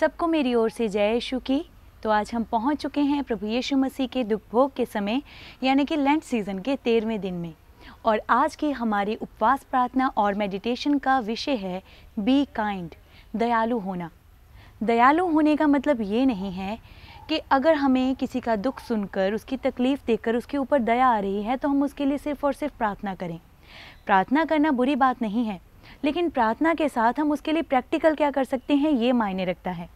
सबको मेरी ओर से जय यीशु की तो आज हम पहुंच चुके हैं प्रभु यीशु मसीह के दुख भोग के समय यानी कि लेंट सीज़न के तेरहवें दिन में और आज की हमारी उपवास प्रार्थना और मेडिटेशन का विषय है बी काइंड दयालु होना दयालु होने का मतलब ये नहीं है कि अगर हमें किसी का दुख सुनकर उसकी तकलीफ़ देखकर उसके ऊपर दया आ रही है तो हम उसके लिए सिर्फ़ और सिर्फ प्रार्थना करें प्रार्थना करना बुरी बात नहीं है लेकिन प्रार्थना के साथ हम उसके लिए प्रैक्टिकल क्या कर सकते हैं ये मायने रखता है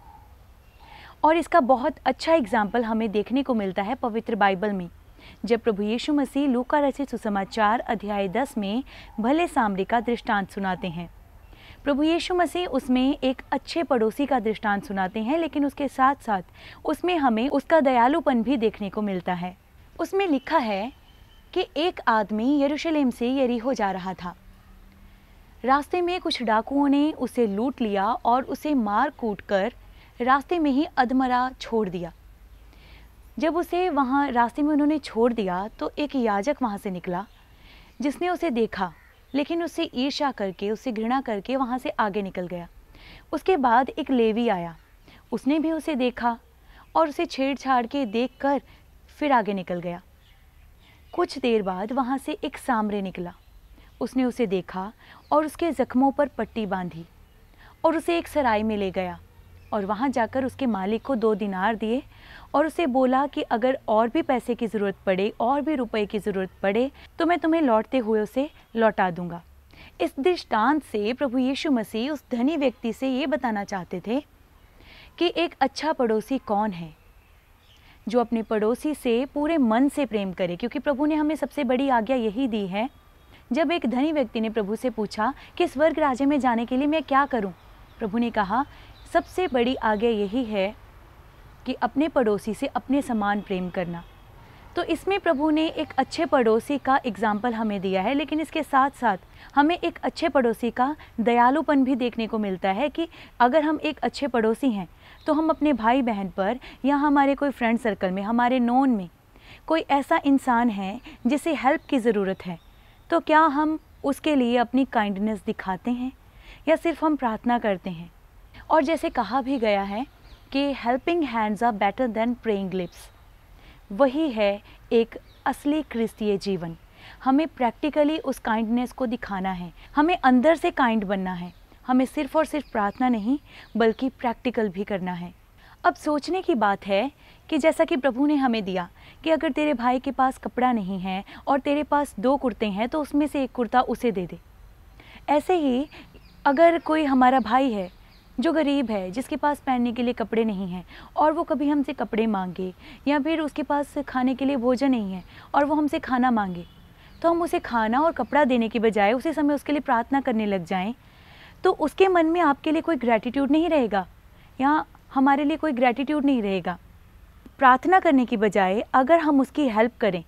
और इसका बहुत अच्छा एग्जाम्पल हमें देखने को मिलता है पवित्र बाइबल में जब प्रभु यीशु मसीह लू का रचित सुसमाचार अध्याय दस में भले सामरी का दृष्टांत सुनाते हैं प्रभु यीशु मसीह उसमें एक अच्छे पड़ोसी का दृष्टांत सुनाते हैं लेकिन उसके साथ साथ उसमें हमें उसका दयालुपन भी देखने को मिलता है उसमें लिखा है कि एक आदमी यरूशलेम से यरीहो जा रहा था रास्ते में कुछ डाकुओं ने उसे लूट लिया और उसे मार कूट कर रास्ते में ही अधमरा छोड़ दिया जब उसे वहाँ रास्ते में उन्होंने छोड़ दिया तो एक याजक वहाँ से निकला जिसने उसे देखा लेकिन उसे ईर्षा करके उसे घृणा करके वहाँ से आगे निकल गया उसके बाद एक लेवी आया उसने भी उसे देखा और उसे छेड़छाड़ के देख कर फिर आगे निकल गया कुछ देर बाद वहाँ से एक सामरे निकला उसने उसे देखा और उसके ज़ख्मों पर पट्टी बांधी और उसे एक सराय में ले गया और वहाँ जाकर उसके मालिक को दो दिनार दिए और उसे बोला कि अगर और भी पैसे की ज़रूरत पड़े और भी रुपए की ज़रूरत पड़े तो मैं तुम्हें लौटते हुए उसे लौटा दूंगा इस दृष्टांत से प्रभु यीशु मसीह उस धनी व्यक्ति से ये बताना चाहते थे कि एक अच्छा पड़ोसी कौन है जो अपने पड़ोसी से पूरे मन से प्रेम करे क्योंकि प्रभु ने हमें सबसे बड़ी आज्ञा यही दी है जब एक धनी व्यक्ति ने प्रभु से पूछा कि स्वर्ग राज्य में जाने के लिए मैं क्या करूं? प्रभु ने कहा सबसे बड़ी आज्ञा यही है कि अपने पड़ोसी से अपने समान प्रेम करना तो इसमें प्रभु ने एक अच्छे पड़ोसी का एग्जाम्पल हमें दिया है लेकिन इसके साथ साथ हमें एक अच्छे पड़ोसी का दयालुपन भी देखने को मिलता है कि अगर हम एक अच्छे पड़ोसी हैं तो हम अपने भाई बहन पर या हमारे कोई फ्रेंड सर्कल में हमारे नोन में कोई ऐसा इंसान है जिसे हेल्प की ज़रूरत है तो क्या हम उसके लिए अपनी काइंडनेस दिखाते हैं या सिर्फ हम प्रार्थना करते हैं और जैसे कहा भी गया है कि helping hands are better than praying lips वही है एक असली क्रिस्तीय जीवन हमें प्रैक्टिकली उस काइंडनेस को दिखाना है हमें अंदर से काइंड बनना है हमें सिर्फ और सिर्फ प्रार्थना नहीं बल्कि प्रैक्टिकल भी करना है अब सोचने की बात है कि जैसा कि प्रभु ने हमें दिया कि अगर तेरे भाई के पास कपड़ा नहीं है और तेरे पास दो कुर्ते हैं तो उसमें से एक कुर्ता उसे दे दे ऐसे ही अगर कोई हमारा भाई है जो गरीब है जिसके पास पहनने के लिए कपड़े नहीं हैं और वो कभी हमसे कपड़े मांगे या फिर उसके पास खाने के लिए भोजन नहीं है और वो हमसे खाना मांगे तो हम उसे खाना और कपड़ा देने के बजाय उसी समय उसके लिए प्रार्थना करने लग जाएं तो उसके मन में आपके लिए कोई ग्रैटिट्यूड नहीं रहेगा या हमारे लिए कोई ग्रैटिट्यूड नहीं रहेगा प्रार्थना करने की बजाय अगर हम उसकी हेल्प करें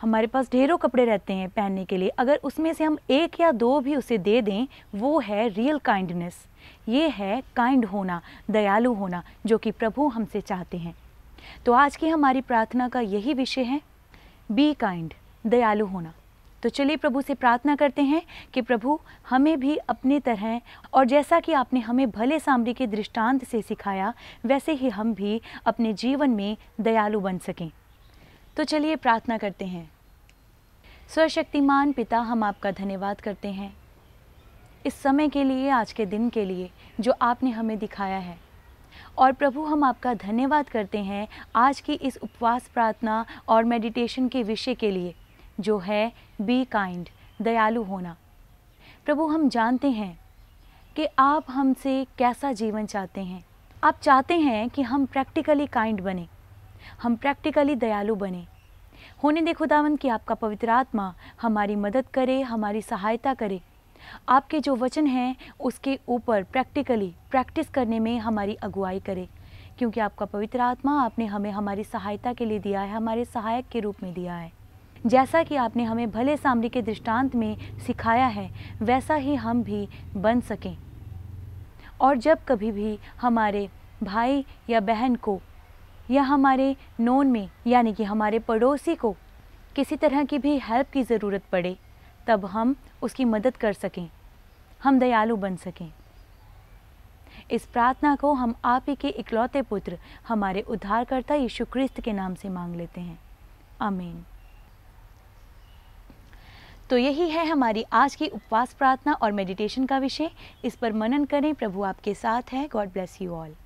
हमारे पास ढेरों कपड़े रहते हैं पहनने के लिए अगर उसमें से हम एक या दो भी उसे दे दें वो है रियल काइंडनेस ये है काइंड होना दयालु होना जो कि प्रभु हमसे चाहते हैं तो आज की हमारी प्रार्थना का यही विषय है बी काइंड दयालु होना तो चलिए प्रभु से प्रार्थना करते हैं कि प्रभु हमें भी अपनी तरह और जैसा कि आपने हमें भले सामरी के दृष्टांत से सिखाया वैसे ही हम भी अपने जीवन में दयालु बन सकें तो चलिए प्रार्थना करते हैं स्वशक्तिमान पिता हम आपका धन्यवाद करते हैं इस समय के लिए आज के दिन के लिए जो आपने हमें दिखाया है और प्रभु हम आपका धन्यवाद करते हैं आज की इस उपवास प्रार्थना और मेडिटेशन के विषय के लिए जो है बी काइंड दयालु होना प्रभु हम जानते हैं कि आप हमसे कैसा जीवन चाहते हैं आप चाहते हैं कि हम प्रैक्टिकली काइंड बने हम प्रैक्टिकली दयालु बने होने दे खुदावन कि आपका पवित्र आत्मा हमारी मदद करे हमारी सहायता करे आपके जो वचन हैं उसके ऊपर प्रैक्टिकली प्रैक्टिस करने में हमारी अगुवाई करे क्योंकि आपका पवित्र आत्मा आपने हमें हमारी सहायता के लिए दिया है हमारे सहायक के रूप में दिया है जैसा कि आपने हमें भले सामरी के दृष्टांत में सिखाया है वैसा ही हम भी बन सकें और जब कभी भी हमारे भाई या बहन को या हमारे नोन में यानी कि हमारे पड़ोसी को किसी तरह की भी हेल्प की ज़रूरत पड़े तब हम उसकी मदद कर सकें हम दयालु बन सकें इस प्रार्थना को हम आप ही के इकलौते पुत्र हमारे उद्धारकर्ता यीशु क्रिस्त के नाम से मांग लेते हैं अमीन तो यही है हमारी आज की उपवास प्रार्थना और मेडिटेशन का विषय इस पर मनन करें प्रभु आपके साथ है गॉड ब्लेस यू ऑल